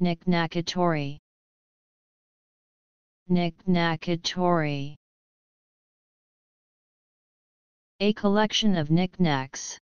Nick-nakatori. A collection of knickknacks.